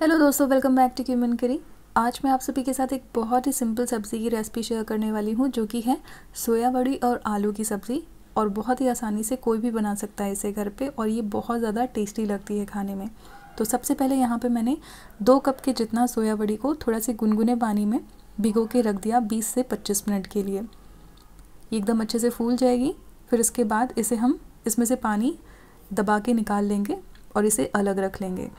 hello दोस्तों welcome back to cumin करी आज मैं आप सभी के साथ एक बहुत ही सिंपल सब्ज़ी की रेसिपी शेयर करने वाली हूँ जो कि है सोया बड़ी और आलू की सब्ज़ी और बहुत ही आसानी से कोई भी बना सकता है इसे घर पे और ये बहुत ज़्यादा टेस्टी लगती है खाने में तो सबसे पहले यहाँ पे मैंने दो कप के जितना सोया बड़ी को थोड़ा से गुनगुने पानी में भिगो के रख दिया बीस से पच्चीस मिनट के लिए एकदम अच्छे से फूल जाएगी फिर इसके बाद इसे हम इसमें से पानी दबा के निकाल लेंगे और इसे अलग रख लेंगे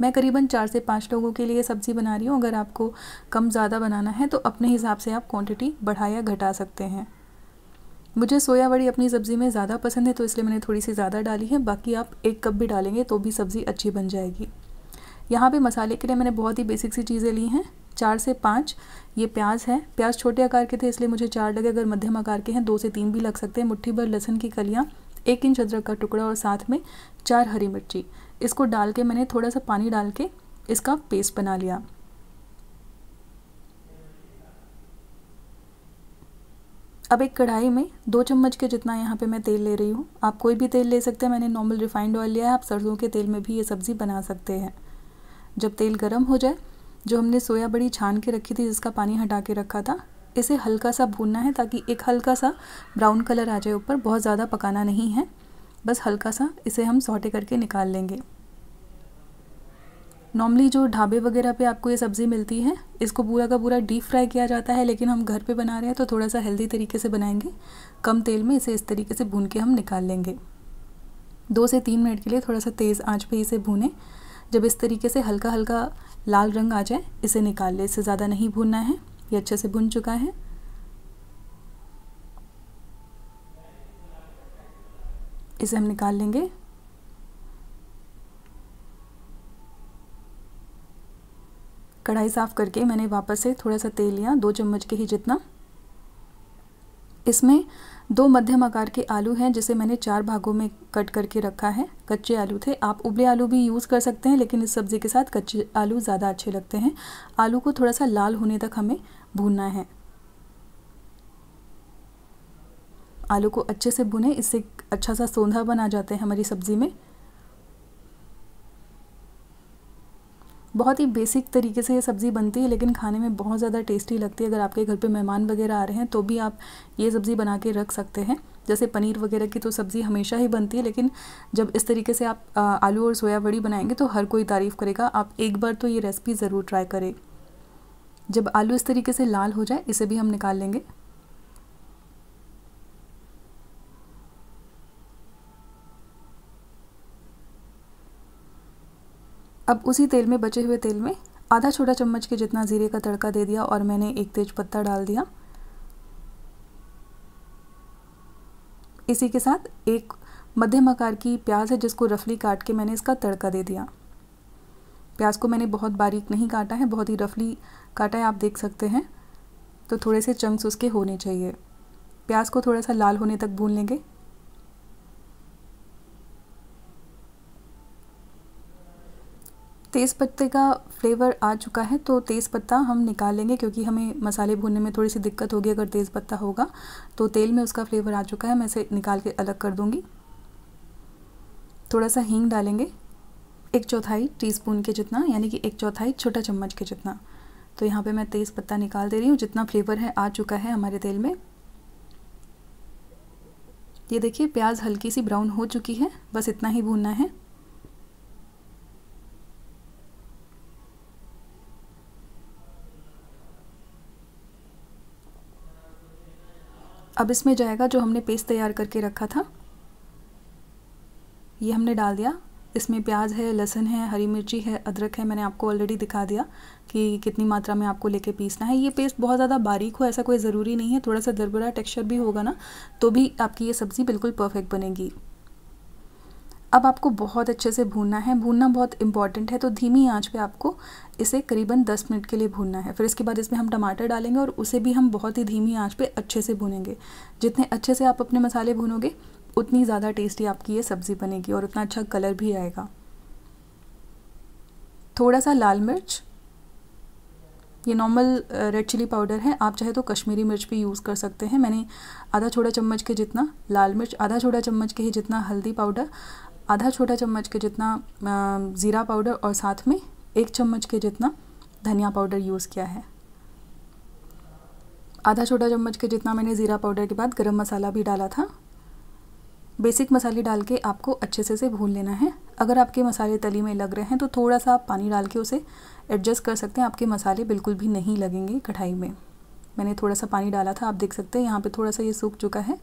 मैं करीबन चार से पाँच लोगों के लिए सब्ज़ी बना रही हूँ अगर आपको कम ज़्यादा बनाना है तो अपने हिसाब से आप क्वांटिटी बढ़ा या घटा सकते हैं मुझे सोया बड़ी अपनी सब्ज़ी में ज़्यादा पसंद है तो इसलिए मैंने थोड़ी सी ज़्यादा डाली है बाकी आप एक कप भी डालेंगे तो भी सब्ज़ी अच्छी बन जाएगी यहाँ पे मसाले के लिए मैंने बहुत ही बेसिक सी चीज़ें ली हैं चार से पाँच ये प्याज है प्याज छोटे आकार के थे इसलिए मुझे चार लगे अगर मध्यम आकार के हैं दो से तीन भी लग सकते हैं मुट्ठी भर लहसन की कलियाँ एक इंच अदरक का टुकड़ा और साथ में चार हरी मिर्ची इसको डाल के मैंने थोड़ा सा पानी डाल के इसका पेस्ट बना लिया अब एक कढ़ाई में दो चम्मच के जितना यहाँ पे मैं तेल ले रही हूँ आप कोई भी तेल ले सकते हैं मैंने नॉर्मल रिफाइंड ऑयल लिया है आप सरसों के तेल में भी ये सब्ज़ी बना सकते हैं जब तेल गर्म हो जाए जो हमने सोया बड़ी छान के रखी थी जिसका पानी हटा के रखा था इसे हल्का सा भूनना है ताकि एक हल्का सा ब्राउन कलर आ जाए ऊपर बहुत ज़्यादा पकाना नहीं है बस हल्का सा इसे हम सौटे करके निकाल लेंगे नॉर्मली जो ढाबे वगैरह पे आपको ये सब्ज़ी मिलती है इसको पूरा का पूरा डीप फ्राई किया जाता है लेकिन हम घर पे बना रहे हैं तो थोड़ा सा हेल्दी तरीके से बनाएंगे कम तेल में इसे इस तरीके से भून के हम निकाल लेंगे दो से तीन मिनट के लिए थोड़ा सा तेज़ आंच पे इसे भूनें जब इस तरीके से हल्का हल्का लाल रंग आ जाए इसे निकाल लें इसे ज़्यादा नहीं भूनना है ये अच्छे से भुन चुका है इसे हम निकाल लेंगे कढ़ाई साफ़ करके मैंने वापस से थोड़ा सा तेल लिया दो चम्मच के ही जितना इसमें दो मध्यम आकार के आलू हैं जिसे मैंने चार भागों में कट करके रखा है कच्चे आलू थे आप उबले आलू भी यूज़ कर सकते हैं लेकिन इस सब्ज़ी के साथ कच्चे आलू ज़्यादा अच्छे लगते हैं आलू को थोड़ा सा लाल होने तक हमें भूनना है आलू को अच्छे से भुने इससे अच्छा सा सौंधा बना जाते हैं हमारी सब्ज़ी में बहुत ही बेसिक तरीके से ये सब्ज़ी बनती है लेकिन खाने में बहुत ज़्यादा टेस्टी लगती है अगर आपके घर पे मेहमान वगैरह आ रहे हैं तो भी आप ये सब्ज़ी बना के रख सकते हैं जैसे पनीर वगैरह की तो सब्ज़ी हमेशा ही बनती है लेकिन जब इस तरीके से आप आलू और सोया बड़ी बनाएंगे तो हर कोई तारीफ़ करेगा आप एक बार तो ये रेसिपी ज़रूर ट्राई करें जब आलू इस तरीके से लाल हो जाए इसे भी हम निकाल लेंगे अब उसी तेल में बचे हुए तेल में आधा छोटा चम्मच के जितना ज़ीरे का तड़का दे दिया और मैंने एक तेज पत्ता डाल दिया इसी के साथ एक मध्यम आकार की प्याज है जिसको रफली काट के मैंने इसका तड़का दे दिया प्याज को मैंने बहुत बारीक नहीं काटा है बहुत ही रफली काटा है आप देख सकते हैं तो थोड़े से चंक्स उसके होने चाहिए प्याज को थोड़ा सा लाल होने तक भून लेंगे तेज़ पत्ते का फ्लेवर आ चुका है तो तेज़ पत्ता हम निकाल लेंगे क्योंकि हमें मसाले भूनने में थोड़ी सी दिक्कत होगी अगर तेज़ पत्ता होगा तो तेल में उसका फ्लेवर आ चुका है मैं इसे निकाल के अलग कर दूँगी थोड़ा सा हींग डालेंगे एक चौथाई टीस्पून के जितना यानी कि एक चौथाई छोटा चम्मच के जितना तो यहाँ पे मैं तेज़ पत्ता निकाल दे रही हूँ जितना फ्लेवर है आ चुका है हमारे तेल में ये देखिए प्याज हल्की सी ब्राउन हो चुकी है बस इतना ही भूनना है अब इसमें जाएगा जो हमने पेस्ट तैयार करके रखा था ये हमने डाल दिया इसमें प्याज है लहसुन है हरी मिर्ची है अदरक है मैंने आपको ऑलरेडी दिखा दिया कि कितनी मात्रा में आपको लेके पीसना है ये पेस्ट बहुत ज़्यादा बारीक हो ऐसा कोई ज़रूरी नहीं है थोड़ा सा दरबरा टेक्सचर भी होगा ना तो भी आपकी ये सब्ज़ी बिल्कुल परफेक्ट बनेगी अब आपको बहुत अच्छे से भूनना है भूनना बहुत इंपॉर्टेंट है तो धीमी आंच पे आपको इसे करीबन 10 मिनट के लिए भूनना है फिर इसके बाद इसमें हम टमाटर डालेंगे और उसे भी हम बहुत ही धीमी आंच पे अच्छे से भूनेंगे जितने अच्छे से आप अपने मसाले भूनोगे उतनी ज़्यादा टेस्टी आपकी ये सब्ज़ी बनेगी और उतना अच्छा कलर भी आएगा थोड़ा सा लाल मिर्च ये नॉर्मल रेड चिली पाउडर है आप चाहे तो कश्मीरी मिर्च भी यूज़ कर सकते हैं मैंने आधा छोटा चम्मच के जितना लाल मिर्च आधा छोटा चम्मच के ही जितना हल्दी पाउडर आधा छोटा चम्मच के जितना ज़ीरा पाउडर और साथ में एक चम्मच के जितना धनिया पाउडर यूज़ किया है आधा छोटा चम्मच के जितना मैंने ज़ीरा पाउडर के बाद गरम मसाला भी डाला था बेसिक मसाले डाल के आपको अच्छे से इसे भून लेना है अगर आपके मसाले तली में लग रहे हैं तो थोड़ा सा आप पानी डाल के उसे एडजस्ट कर सकते हैं आपके मसाले बिल्कुल भी नहीं लगेंगे कढ़ाई में मैंने थोड़ा सा पानी डाला था आप देख सकते हैं यहाँ पे थोड़ा सा ये सूख चुका है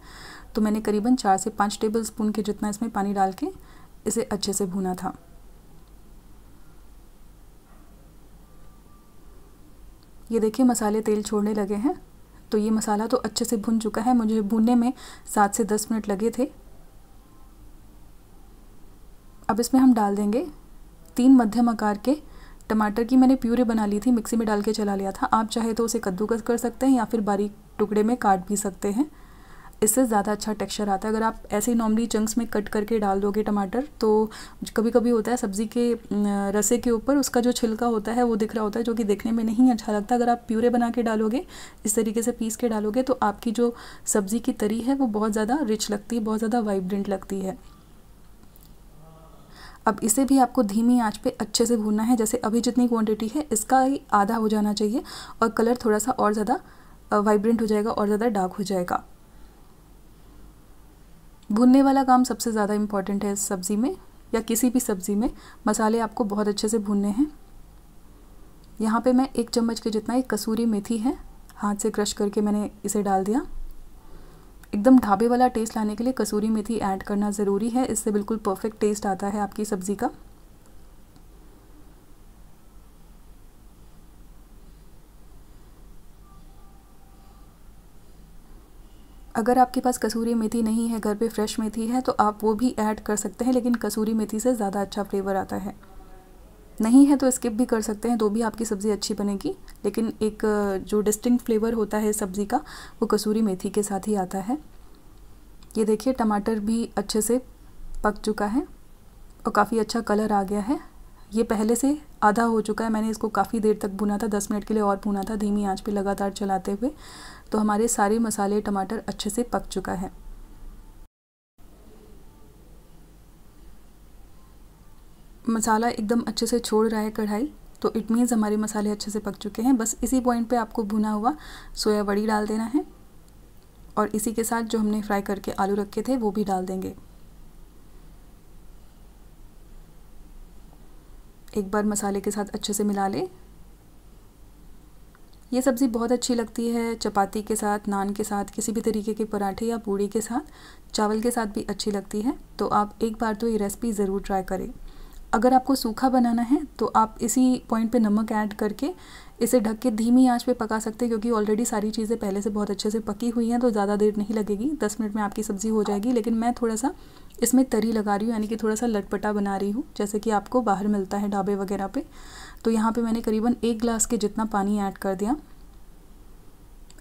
तो मैंने करीबन चार से पाँच टेबल स्पून के जितना इसमें पानी डाल के इसे अच्छे से भूना था ये देखिए मसाले तेल छोड़ने लगे हैं तो ये मसाला तो अच्छे से भुन चुका है मुझे भूनने में सात से दस मिनट लगे थे अब इसमें हम डाल देंगे तीन मध्यम आकार के टमाटर की मैंने प्यूरे बना ली थी मिक्सी में डाल के चला लिया था आप चाहे तो उसे कद्दूकस कर सकते हैं या फिर बारीक टुकड़े में काट भी सकते हैं इससे ज़्यादा अच्छा टेक्सचर आता है अगर आप ऐसे ही नॉर्मली चंक्स में कट करके डाल दोगे टमाटर तो कभी कभी होता है सब्ज़ी के रसे के ऊपर उसका जो छिलका होता है वो दिख रहा होता है जो कि देखने में नहीं अच्छा लगता अगर आप प्यूरे बना के डालोगे इस तरीके से पीस के डालोगे तो आपकी जो सब्ज़ी की तरी है वो बहुत ज़्यादा रिच लगती है बहुत ज़्यादा वाइब्रेंट लगती है अब इसे भी आपको धीमी आंच पे अच्छे से भूनना है जैसे अभी जितनी क्वांटिटी है इसका ही आधा हो जाना चाहिए और कलर थोड़ा सा और ज़्यादा वाइब्रेंट हो जाएगा और ज़्यादा डार्क हो जाएगा भुनने वाला काम सबसे ज़्यादा इम्पॉर्टेंट है इस सब्ज़ी में या किसी भी सब्ज़ी में मसाले आपको बहुत अच्छे से भूनने हैं यहाँ पे मैं एक चम्मच के जितना एक कसूरी मेथी है हाथ से क्रश करके मैंने इसे डाल दिया एकदम ढाबे वाला टेस्ट लाने के लिए कसूरी मेथी ऐड करना ज़रूरी है इससे बिल्कुल परफेक्ट टेस्ट आता है आपकी सब्ज़ी का अगर आपके पास कसूरी मेथी नहीं है घर पे फ्रेश मेथी है तो आप वो भी ऐड कर सकते हैं लेकिन कसूरी मेथी से ज़्यादा अच्छा फ्लेवर आता है नहीं है तो स्किप भी कर सकते हैं तो भी आपकी सब्ज़ी अच्छी बनेगी लेकिन एक जो डिस्टिंक्ट फ्लेवर होता है सब्ज़ी का वो कसूरी मेथी के साथ ही आता है ये देखिए टमाटर भी अच्छे से पक चुका है और काफ़ी अच्छा कलर आ गया है ये पहले से आधा हो चुका है मैंने इसको काफ़ी देर तक भुना था दस मिनट के लिए और भुना था धीमी आँच पर लगातार चलाते हुए तो हमारे सारे मसाले टमाटर अच्छे से पक चुका है मसाला एकदम अच्छे से छोड़ रहा है कढ़ाई तो इट मीन्स हमारे मसाले अच्छे से पक चुके हैं बस इसी पॉइंट पे आपको भुना हुआ सोया बड़ी डाल देना है और इसी के साथ जो हमने फ्राई करके आलू रखे थे वो भी डाल देंगे एक बार मसाले के साथ अच्छे से मिला ले ये सब्ज़ी बहुत अच्छी लगती है चपाती के साथ नान के साथ किसी भी तरीके के पराठे या पूड़ी के साथ चावल के साथ भी अच्छी लगती है तो आप एक बार तो ये रेसिपी ज़रूर ट्राई करें अगर आपको सूखा बनाना है तो आप इसी पॉइंट पे नमक ऐड करके इसे ढक के धीमी आंच पे पका सकते हैं क्योंकि ऑलरेडी सारी चीज़ें पहले से बहुत अच्छे से पकी हुई हैं तो ज़्यादा देर नहीं लगेगी दस मिनट में आपकी सब्ज़ी हो जाएगी लेकिन मैं थोड़ा सा इसमें तरी लगा रही हूँ यानी कि थोड़ा सा लटपटा बना रही हूँ जैसे कि आपको बाहर मिलता है ढाबे वगैरह पे तो यहाँ पर मैंने करीबन एक ग्लास के जितना पानी ऐड कर दिया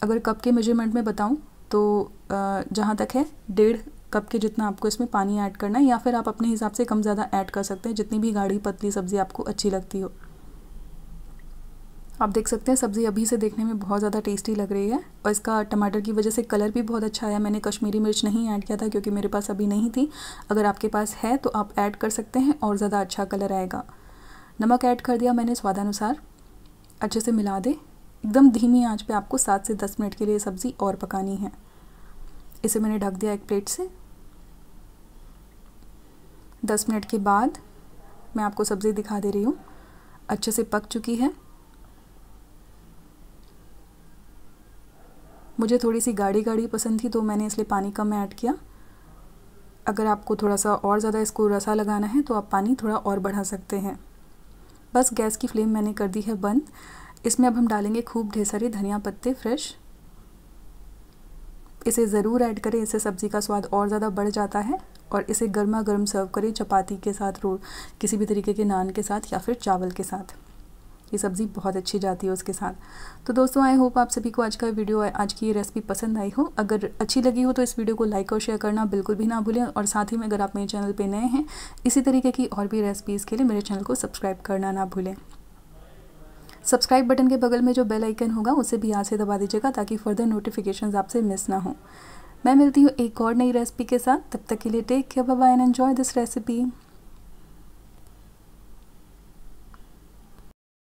अगर कप के मेजरमेंट में बताऊँ तो जहाँ तक है डेढ़ कप के जितना आपको इसमें पानी ऐड करना है या फिर आप अपने हिसाब से कम ज़्यादा ऐड कर सकते हैं जितनी भी गाढ़ी पतली सब्ज़ी आपको अच्छी लगती हो आप देख सकते हैं सब्ज़ी अभी से देखने में बहुत ज़्यादा टेस्टी लग रही है और इसका टमाटर की वजह से कलर भी बहुत अच्छा आया मैंने कश्मीरी मिर्च नहीं ऐड किया था क्योंकि मेरे पास अभी नहीं थी अगर आपके पास है तो आप ऐड कर सकते हैं और ज़्यादा अच्छा कलर आएगा नमक ऐड कर दिया मैंने स्वादानुसार अच्छे से मिला दे एकदम धीमी आँच पर आपको सात से दस मिनट के लिए सब्ज़ी और पकानी है इसे मैंने ढक दिया एक प्लेट से दस मिनट के बाद मैं आपको सब्ज़ी दिखा दे रही हूँ अच्छे से पक चुकी है मुझे थोड़ी सी गाढ़ी गाढ़ी पसंद थी तो मैंने इसलिए पानी कम ऐड किया अगर आपको थोड़ा सा और ज़्यादा इसको रसा लगाना है तो आप पानी थोड़ा और बढ़ा सकते हैं बस गैस की फ्लेम मैंने कर दी है बंद इसमें अब हम डालेंगे खूब ढेर सारे धनिया पत्ते फ्रेश इसे ज़रूर ऐड करें इससे सब्ज़ी का स्वाद और ज़्यादा बढ़ जाता है और इसे गर्मा गर्म सर्व करें चपाती के साथ रो किसी भी तरीके के नान के साथ या फिर चावल के साथ ये सब्ज़ी बहुत अच्छी जाती है उसके साथ तो दोस्तों आई होप आप सभी को आज का वीडियो आज की ये रेसिपी पसंद आई हो अगर अच्छी लगी हो तो इस वीडियो को लाइक और शेयर करना बिल्कुल भी ना भूलें और साथ ही में अगर आप मेरे चैनल पर नए हैं इसी तरीके की और भी रेसिपीज़ के लिए मेरे चैनल को सब्सक्राइब करना ना भूलें सब्सक्राइब बटन के बगल में जो बेल आइकन होगा उसे भी यहाँ से दबा दीजिएगा ताकि फर्दर नोटिफिकेशंस आपसे मिस ना हो मैं मिलती हूँ एक और नई रेसिपी के साथ तब तक के लिए take care bye and enjoy this recipe